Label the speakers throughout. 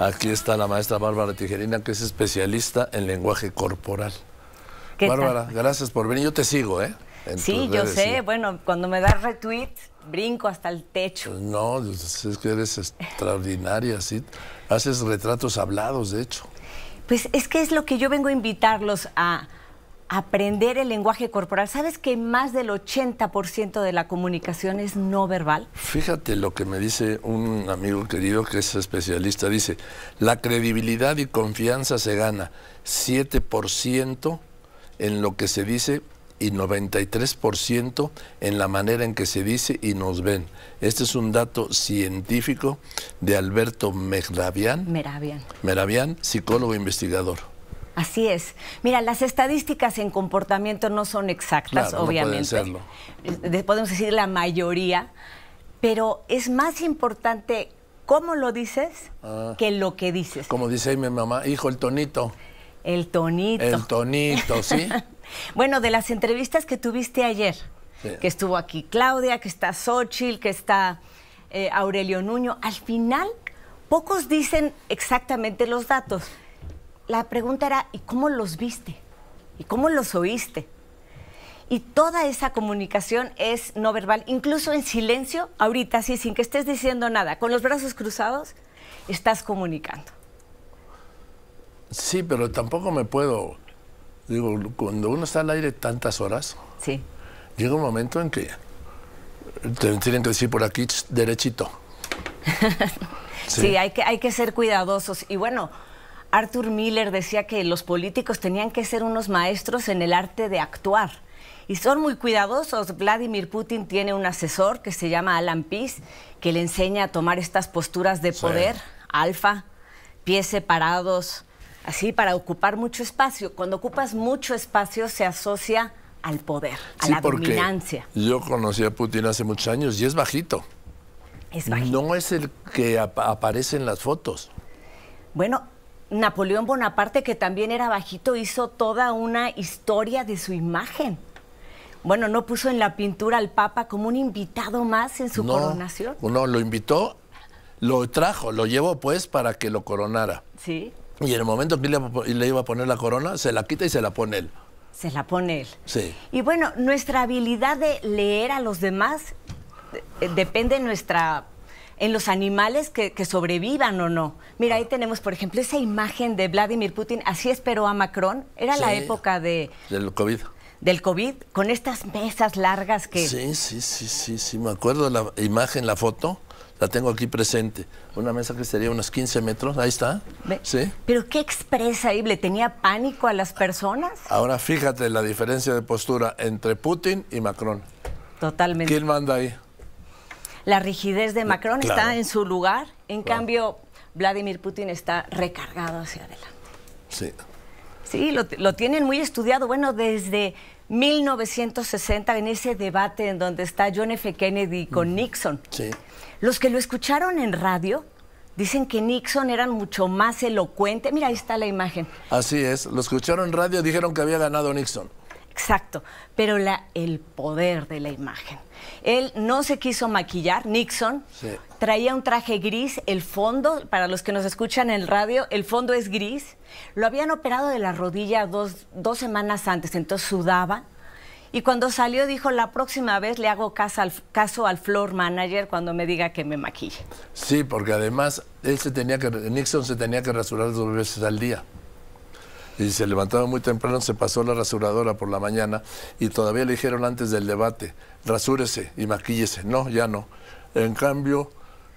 Speaker 1: Aquí está la maestra Bárbara Tijerina, que es especialista en lenguaje corporal. Bárbara, gracias por venir. Yo te sigo, ¿eh? sí, yo sé.
Speaker 2: Bueno, cuando me das retweet, brinco hasta el techo.
Speaker 1: Pues no, pues es que eres extraordinaria,
Speaker 2: sí. Haces
Speaker 1: retratos hablados, de hecho.
Speaker 2: Pues es que es lo que yo vengo a invitarlos a aprender el lenguaje corporal. ¿Sabes que más del 80% de la comunicación es no verbal?
Speaker 1: Fíjate lo que me dice un amigo querido que es especialista. Dice, la credibilidad y confianza se gana 7% en lo que se dice y 93% en la manera en que se dice y nos ven. Este es un dato científico de Alberto Meravian, Meravian, psicólogo e investigador.
Speaker 2: Así es. Mira, las estadísticas en comportamiento no son exactas, obviamente. No Podemos decir la mayoría, pero es más importante cómo lo dices ah. que lo que dices. Como dice mi mamá, hijo, el tonito. El tonito. El tonito, sí. bueno, de las entrevistas que tuviste ayer, que estuvo aquí Claudia, que está Xochitl, que está eh, Aurelio Nuño, al final pocos dicen exactamente los datos la pregunta era, ¿y cómo los viste? ¿Y cómo los oíste? Y toda esa comunicación es no verbal, incluso en silencio, ahorita sí, sin que estés diciendo nada, con los brazos cruzados, estás comunicando.
Speaker 1: Sí, pero tampoco me puedo, digo, cuando uno está al aire tantas horas, llega un momento en que te tienen que decir por aquí derechito.
Speaker 2: sí, hay, que, hay que ser cuidadosos. Y bueno, Arthur Miller decía que los políticos tenían que ser unos maestros en el arte de actuar. Y son muy cuidadosos. Vladimir Putin tiene un asesor que se llama Alan Pease, que le enseña a tomar estas posturas de poder, alfa, pies separados, así para ocupar mucho espacio. Cuando ocupas mucho espacio se asocia al poder, a la dominancia.
Speaker 1: Yo conocí a Putin hace muchos años y es bajito. Es bajito. No es el que aparece en las fotos.
Speaker 2: Bueno, Napoleón Bonaparte, que también era bajito, hizo toda una historia de su imagen. Bueno, no puso en la pintura al Papa como un invitado más en su coronación.
Speaker 1: No, lo invitó, lo trajo, lo llevó pues para que lo coronara. Sí. Y en el momento que le, le iba a poner la corona, se la quita y se la pone él.
Speaker 2: Se la pone él. Sí. Y bueno, nuestra habilidad de leer a los demás eh, depende de nuestra en los animales que, sobrevivan o no. Mira, ahí ah. tenemos, por ejemplo, esa imagen de Vladimir Putin, así esperó a Macron, era la época de... Del COVID. Del COVID, con estas mesas largas que...
Speaker 1: Sí, sí, sí, sí, sí, me acuerdo la imagen, la foto, la tengo aquí presente. Una mesa que sería unos 15 metros, ahí está. sí.
Speaker 2: Pero qué expresa ahí, ¿le tenía pánico a las personas?
Speaker 1: Ahora fíjate la diferencia de postura entre Putin y Macron. Totalmente. ¿Quién manda ahí?
Speaker 2: la rigidez de Macron está en su lugar, en cambio Vladimir Putin está recargado hacia adelante. Sí. Sí, lo, tienen muy estudiado. Bueno, desde 1960, en ese debate en donde está John F. Kennedy con Nixon. Sí. Los que lo escucharon en radio dicen que Nixon era mucho más elocuente. Mira, ahí está la imagen.
Speaker 1: Así es, lo escucharon en radio, dijeron que había ganado Nixon.
Speaker 2: Exacto, pero la, el poder de la imagen. Él no se quiso maquillar, Nixon. Traía un traje gris, el fondo, para los que nos escuchan en el radio, el fondo es gris. Lo habían operado de la rodilla dos, semanas antes, entonces sudaba. Y cuando salió dijo, la próxima vez le hago caso al, floor manager cuando me diga que me maquille.
Speaker 1: Sí, porque además él se tenía que, Nixon se tenía que rasurar dos veces al día y se levantaba muy temprano, se pasó la rasuradora por la mañana y todavía le dijeron antes del debate, rasúrese y maquíllese. No, ya no. En cambio,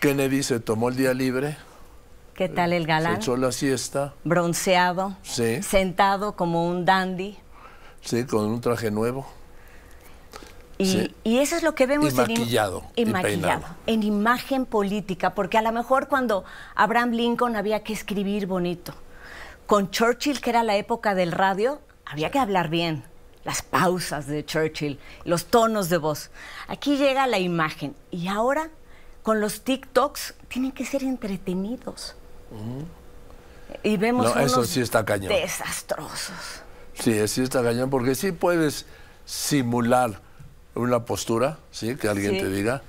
Speaker 1: Kennedy se tomó el día libre.
Speaker 2: ¿Qué tal el galán? Se echó
Speaker 1: la siesta.
Speaker 2: Bronceado. Sí. Sentado como un dandy.
Speaker 1: Sí, con un traje nuevo.
Speaker 2: Y, eso es lo que vemos y en, maquillado, en imagen política, porque a lo mejor cuando Abraham Lincoln había que escribir bonito, con Churchill, que era la época del radio, había que hablar bien. Las pausas de Churchill, los tonos de voz. Aquí llega la imagen. Y ahora, con los TikToks, tienen que ser entretenidos. Mm. Y vemos unos desastrosos.
Speaker 1: Sí, sí está cañón, porque sí puedes simular una postura, ¿sí? Que alguien te diga.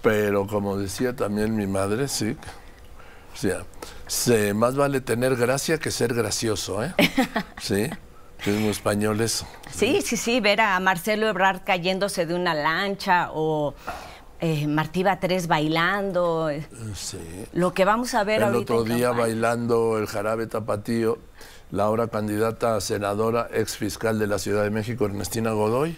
Speaker 1: Pero como decía también mi madre, sí, o sea, se, más vale tener gracia que ser gracioso, ¿eh? Sí. Es españoles. español eso.
Speaker 2: Sí, sí, sí, ver a Marcelo Ebrard cayéndose de una lancha o eh, Martí bailando. Eh, sí. Lo que vamos a ver el ahorita.
Speaker 1: El otro día bailando el jarabe tapatío, la ahora candidata a senadora, ex fiscal de la Ciudad de México, Ernestina Godoy.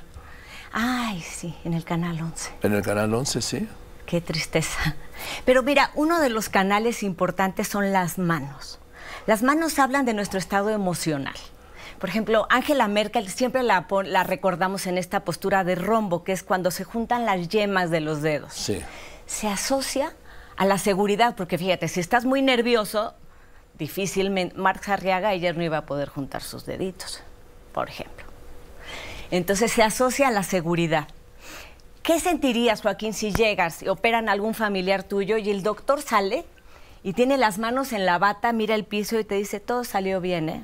Speaker 2: Ay, sí, en el Canal 11.
Speaker 1: En el Canal 11, sí.
Speaker 2: Qué tristeza. Pero mira, uno de los canales importantes son las manos. Las manos hablan de nuestro estado emocional. Por ejemplo, Angela Merkel siempre la, recordamos en esta postura de rombo, que es cuando se juntan las yemas de los dedos. Sí. Se asocia a la seguridad, porque fíjate, si estás muy nervioso, difícilmente Marx Arriaga ayer no iba a poder juntar sus deditos, por ejemplo. Entonces se asocia a la seguridad. ¿Qué sentirías, Joaquín, si llegas y operan algún familiar tuyo y el doctor sale y tiene las manos en la bata, mira el piso y te dice, todo salió bien, ¿eh?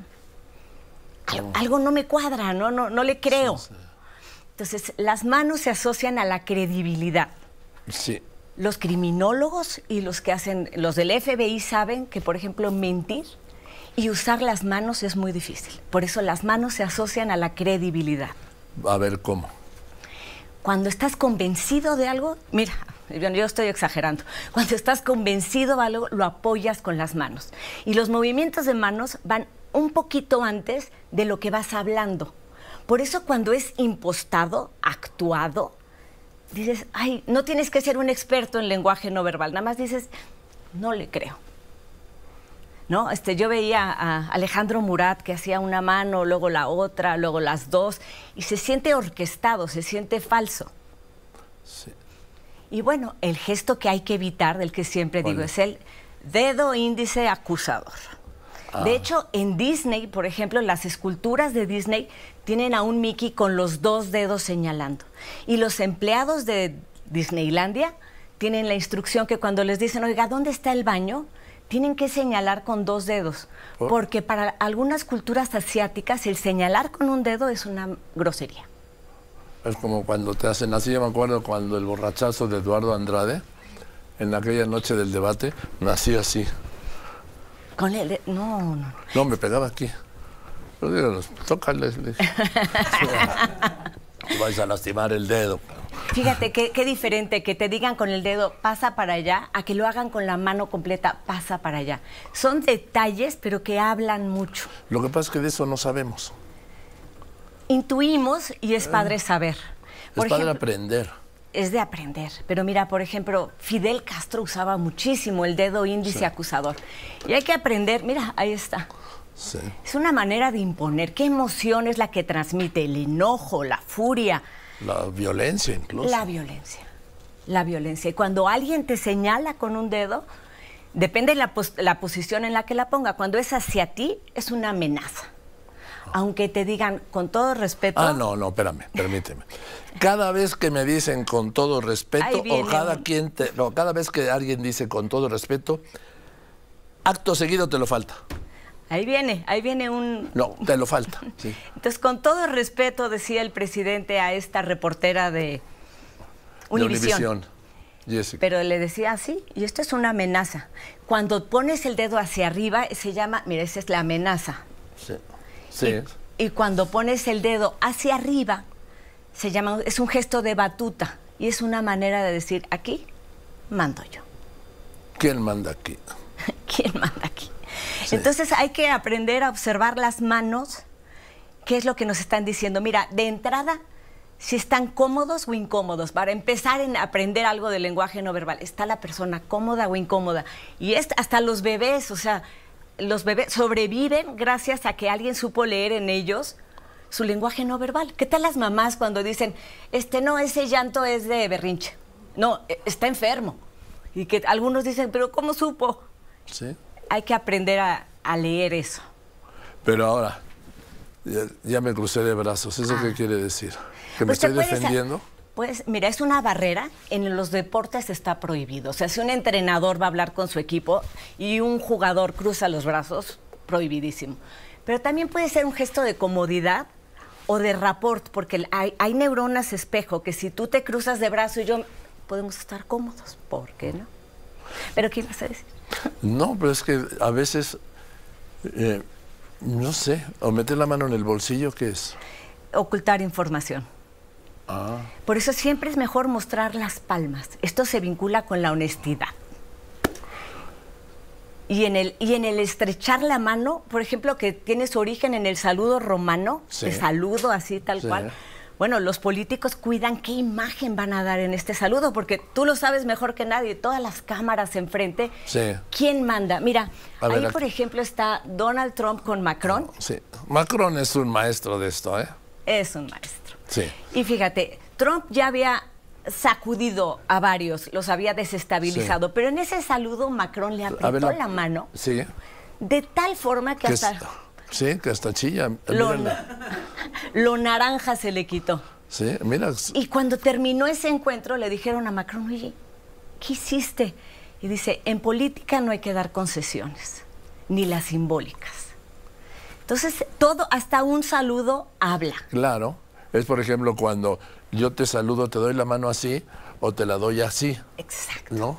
Speaker 2: Algo, no me cuadra, no, no, le creo. Entonces, las manos se asocian a la credibilidad. Sí. Los criminólogos y los que hacen, los del FBI saben que, por ejemplo, mentir y usar las manos es muy difícil. Por eso las manos se asocian a la credibilidad.
Speaker 1: A ver cómo
Speaker 2: cuando estás convencido de algo, mira, yo estoy exagerando, cuando estás convencido de algo, lo apoyas con las manos. Y los movimientos de manos van un poquito antes de lo que vas hablando. Por eso cuando es impostado, actuado, dices, ay, no tienes que ser un experto en lenguaje no verbal, nada más dices, no le creo. ¿no? Este, yo veía a Alejandro Murat que hacía una mano, luego la otra, luego las dos, y se siente orquestado, se siente falso. Sí. Y bueno, el gesto que hay que evitar, del que siempre digo, es el dedo índice acusador. Ah. De hecho, en Disney, por ejemplo, las esculturas de Disney tienen a un Mickey con los dos dedos señalando. Y los empleados de Disneylandia tienen la instrucción que cuando les dicen, oiga, ¿dónde está el baño? tienen que señalar con dos dedos, oh. porque para algunas culturas asiáticas el señalar con un dedo es una grosería.
Speaker 1: Es como cuando te hacen así, yo me acuerdo cuando el borrachazo de Eduardo Andrade, en aquella noche del debate, nací así.
Speaker 2: Con el... No, no.
Speaker 1: No, me pegaba aquí. Pero les vais a lastimar el dedo.
Speaker 2: Fíjate qué, diferente que te digan con el dedo pasa para allá a que lo hagan con la mano completa pasa para allá. Son detalles, pero que hablan mucho.
Speaker 1: Lo que pasa es que de eso no sabemos.
Speaker 2: Intuimos y es ah. padre saber. Es padre
Speaker 1: aprender.
Speaker 2: Es de aprender. Pero mira, por ejemplo, Fidel Castro usaba muchísimo el dedo índice acusador. Y hay que aprender, mira, ahí está. Es una manera de imponer. ¿Qué emoción es la que transmite? El enojo, la furia.
Speaker 1: La violencia incluso. La
Speaker 2: violencia. La violencia. Y cuando alguien te señala con un dedo, depende de la, la posición en la que la ponga. Cuando es hacia ti, es una amenaza ah. aunque te digan con todo respeto.
Speaker 1: Ah, no, no, espérame, permíteme. Cada vez que me dicen con todo respeto, o cada quien te, no, cada vez que alguien dice con todo respeto, acto seguido te lo falta.
Speaker 2: Ahí viene, ahí viene un...
Speaker 1: No, te lo falta.
Speaker 2: Entonces, con todo respeto, decía el presidente a esta reportera de Univisión. Pero le decía así, ah, y esto es una amenaza. Cuando pones el dedo hacia arriba, se llama, mira, esa es la amenaza.
Speaker 1: Sí. sí.
Speaker 2: Y, y cuando pones el dedo hacia arriba, se llama, es un gesto de batuta. Y es una manera de decir, aquí mando yo.
Speaker 1: ¿Quién manda aquí? ¿Quién
Speaker 2: manda aquí? Entonces hay que aprender a observar las manos, qué es lo que nos están diciendo. Mira, de entrada, si están cómodos o incómodos, para empezar en aprender algo del lenguaje no verbal, está la persona cómoda o incómoda. Y es hasta los bebés, o sea, los bebés sobreviven gracias a que alguien supo leer en ellos su lenguaje no verbal. ¿Qué tal las mamás cuando dicen, este no, ese llanto es de berrinche? No, e, está enfermo. Y que algunos dicen, pero ¿cómo supo? Sí hay que aprender a, leer eso.
Speaker 1: Pero ahora, ya, me crucé de brazos. ¿Eso ah. qué quiere decir? ¿Que me pues estoy defendiendo?
Speaker 2: Pues mira, es una barrera, en los deportes está prohibido. O sea, si un entrenador va a hablar con su equipo y un jugador cruza los brazos, prohibidísimo. Pero también puede ser un gesto de comodidad o de rapport, porque hay, hay neuronas espejo que si tú te cruzas de brazo y yo, podemos estar cómodos, ¿por qué no? ¿Pero qué ibas a decir?
Speaker 1: No, pero es que a veces, eh, no sé, o meter la mano en el bolsillo, ¿qué es?
Speaker 2: Ocultar información. Ah. Por eso siempre es mejor mostrar las palmas. Esto se vincula con la honestidad. Y en, el, y en el estrechar la mano, por ejemplo, que tiene su origen en el saludo romano, el saludo así tal cual, bueno, los políticos cuidan qué imagen van a dar en este saludo, porque tú lo sabes mejor que nadie, todas las cámaras enfrente. Sí. ¿Quién manda? Mira, ahí por ejemplo está Donald Trump con Macron. Ah,
Speaker 1: sí, Macron es un maestro de esto, ¿eh?
Speaker 2: Es un maestro. Sí. Y fíjate, Trump ya había sacudido a varios, los había desestabilizado, pero en ese saludo Macron le apretó la... mano. Sí. De tal forma que, hasta...
Speaker 1: Sí, que hasta chilla. Lo, eh,
Speaker 2: lo naranja se le quitó.
Speaker 1: Sí, mira.
Speaker 2: Y cuando terminó ese encuentro le dijeron a Macron, oye, ¿qué hiciste? Y dice, en política no hay que dar concesiones, ni las simbólicas. Entonces, todo, hasta un saludo habla.
Speaker 1: Claro. Es, por ejemplo, cuando yo te saludo, te doy la mano así o te la doy así. Exacto. ¿No?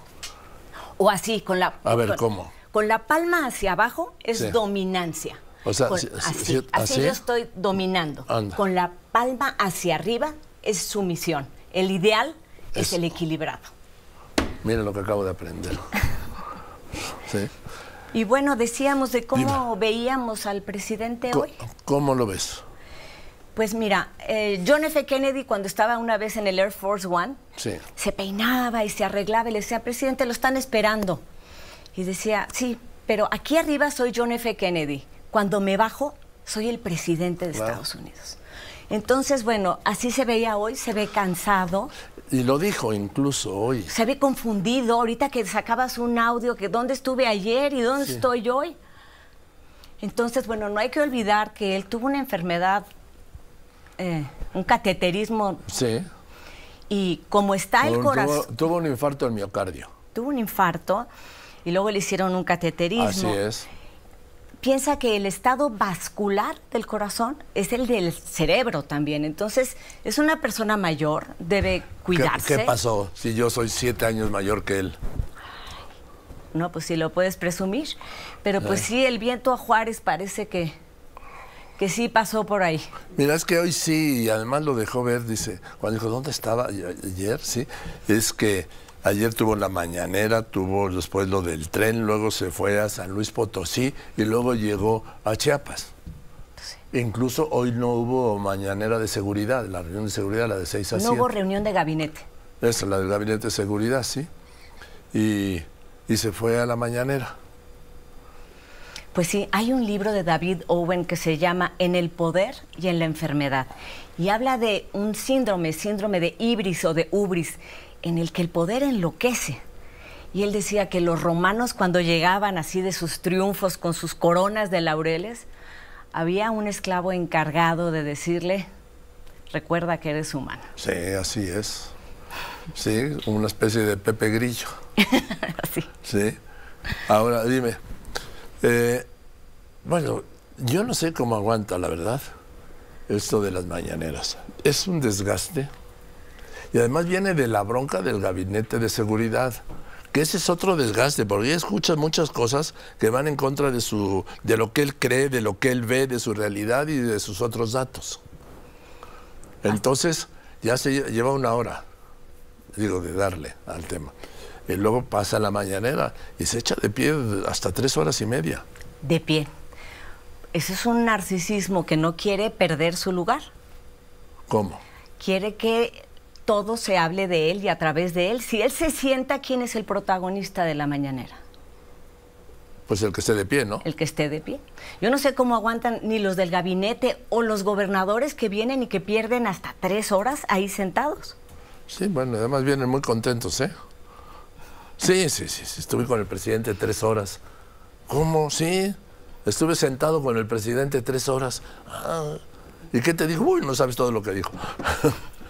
Speaker 2: O así, con la... A ver, ¿cómo? Con la palma hacia abajo es dominancia. O sea, así, yo estoy dominando. Con la palma hacia arriba es su misión. El ideal es, el equilibrado.
Speaker 1: Miren lo que acabo de aprender.
Speaker 2: Y bueno, decíamos de cómo veíamos al presidente hoy.
Speaker 1: ¿Cómo lo ves?
Speaker 2: Pues mira, eh, John F. Kennedy cuando estaba una vez en el Air Force One, se peinaba y se arreglaba y le decía, presidente, lo están esperando. Y decía, sí, pero aquí arriba soy John F. Kennedy, cuando me bajo, soy el presidente de Estados Unidos. Entonces, bueno, así se veía hoy, se ve cansado.
Speaker 1: Y lo dijo incluso hoy.
Speaker 2: Se ve confundido, ahorita que sacabas un audio, que dónde estuve ayer y dónde estoy hoy. Entonces, bueno, no hay que olvidar que él tuvo una enfermedad, eh, un cateterismo. Sí. Y como está el corazón...
Speaker 1: Tuvo, un infarto del miocardio.
Speaker 2: Tuvo un infarto y luego le hicieron un cateterismo. Así es piensa que el estado vascular del corazón es el del cerebro también. Entonces, es una persona mayor, debe cuidarse. ¿Qué,
Speaker 1: pasó si yo soy siete años mayor que él?
Speaker 2: No, pues sí lo puedes presumir. Pero pues sí, el viento a Juárez parece que, que sí pasó por ahí.
Speaker 1: Mira, es que hoy sí, y además lo dejó ver, dice, cuando dijo, ¿dónde estaba ayer? Sí, es que Ayer tuvo la mañanera, tuvo después lo del tren, luego se fue a San Luis Potosí y luego llegó a Chiapas. Incluso hoy no hubo mañanera de seguridad, la reunión de seguridad, la de seis a 7. No hubo
Speaker 2: reunión de gabinete.
Speaker 1: Esa, la del gabinete de seguridad, sí. Y, y se fue a la mañanera.
Speaker 2: Pues sí, hay un libro de David Owen que se llama En el poder y en la enfermedad y habla de un síndrome, síndrome de ibris o de ubris, en el que el poder enloquece. Y él decía que los romanos cuando llegaban así de sus triunfos con sus coronas de laureles, había un esclavo encargado de decirle, recuerda que eres humano.
Speaker 1: Sí, así es. Sí, una especie de Pepe Grillo. así. Sí. Ahora dime, eh, bueno, yo no sé cómo aguanta, la verdad, esto de las mañaneras. Es un desgaste. Y además viene de la bronca del gabinete de seguridad que ese es otro desgaste, porque ella escucha muchas cosas que van en contra de, su, de lo que él cree, de lo que él ve, de su realidad y de sus otros datos. Entonces, ya se lleva una hora, digo, de darle al tema. Y luego pasa la mañanera y se echa de pie hasta tres horas y media.
Speaker 2: De pie. Ese es un narcisismo que no quiere perder su lugar. ¿Cómo? Quiere que todo se hable de él y a través de él. Si él se sienta, ¿quién es el protagonista de la mañanera?
Speaker 1: Pues el que esté de pie, ¿no?
Speaker 2: El que esté de pie. Yo no sé cómo aguantan ni los del gabinete o los gobernadores que vienen y que pierden hasta tres horas ahí sentados.
Speaker 1: Sí, bueno, además vienen muy contentos, ¿eh? Sí, sí, sí, sí. estuve con el presidente tres horas. ¿Cómo? Sí, estuve sentado con el presidente tres horas. Ah, ¿Y qué te dijo? Uy, no sabes todo lo que dijo.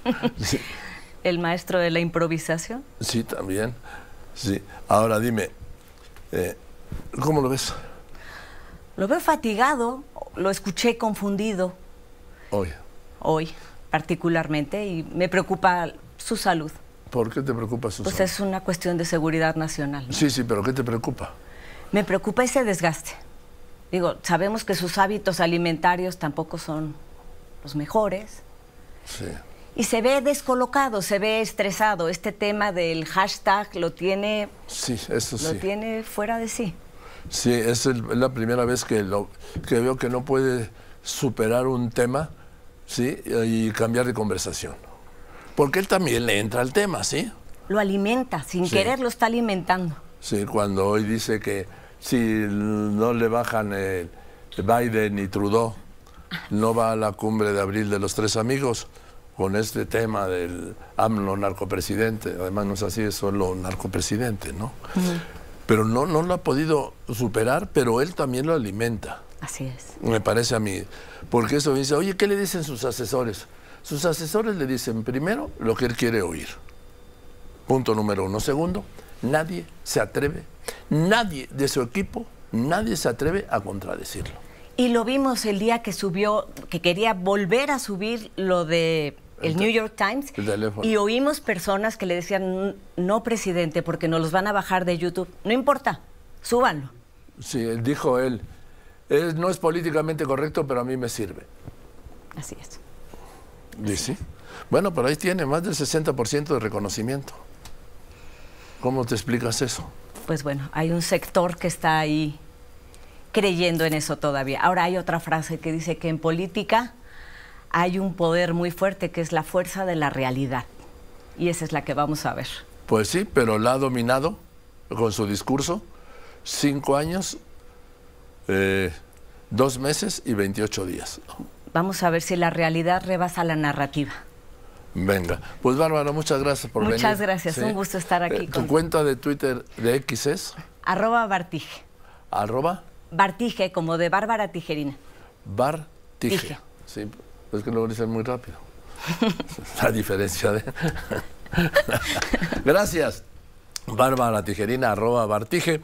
Speaker 2: el maestro de la improvisación?
Speaker 1: Sí, también. Sí. Ahora dime, eh, ¿cómo lo ves?
Speaker 2: Lo veo fatigado, lo escuché confundido. Hoy. Hoy, particularmente, y me preocupa su salud. ¿Por qué te preocupa su pues salud? Pues es una cuestión de seguridad nacional. Sí,
Speaker 1: sí, pero ¿qué te preocupa?
Speaker 2: Me preocupa ese desgaste. Digo, sabemos que sus hábitos alimentarios tampoco son los mejores. Sí y se ve descolocado, se ve estresado. Este tema del hashtag lo tiene,
Speaker 1: sí, eso sí. Lo
Speaker 2: tiene fuera de sí.
Speaker 1: Sí, es la primera vez que, lo, que veo que no puede superar un tema ¿sí? y cambiar de conversación. Porque él también le entra al tema, ¿sí?
Speaker 2: Lo alimenta, sin querer lo está alimentando.
Speaker 1: Sí, cuando hoy dice que si no le bajan el Biden y Trudeau, no va a la cumbre de abril de los tres amigos con este tema del AMLO narcopresidente, además no es así, es solo narcopresidente, ¿no? Pero no, no lo ha podido superar, pero él también lo alimenta. Así es. Me parece a mí. Porque eso dice, oye, ¿qué le dicen sus asesores? Sus asesores le dicen primero lo que él quiere oír. Punto número uno. Segundo, nadie se atreve, nadie de su equipo, nadie se atreve a contradecirlo.
Speaker 2: Y lo vimos el día que subió, que quería volver a subir lo de el New York Times y oímos personas que le decían, no presidente, porque nos los van a bajar de YouTube. No importa, súbanlo.
Speaker 1: Sí, dijo él, no es políticamente correcto, pero a mí me sirve. Así es. Bueno, pero ahí tiene más del 60% de reconocimiento. ¿Cómo te explicas eso?
Speaker 2: Pues bueno, hay un sector que está ahí creyendo en eso todavía. Ahora hay otra frase que dice que en política hay un poder muy fuerte que es la fuerza de la realidad. Y esa es la que vamos a ver.
Speaker 1: Pues sí, pero la ha dominado con su discurso cinco años, eh, dos meses y 28 días.
Speaker 2: Vamos a ver si la realidad rebasa la narrativa.
Speaker 1: Venga, pues Bárbara, muchas gracias por venir. Muchas gracias, un gusto
Speaker 2: estar aquí. Eh, ¿Tu
Speaker 1: cuenta de Twitter de X es? Arroba Bartige. ¿Arroba?
Speaker 2: Bartige, como de Bárbara Tijerina.
Speaker 1: Bartige es que lo dicen muy rápido. La diferencia de... Gracias. la Tijerina, arroba Bartije.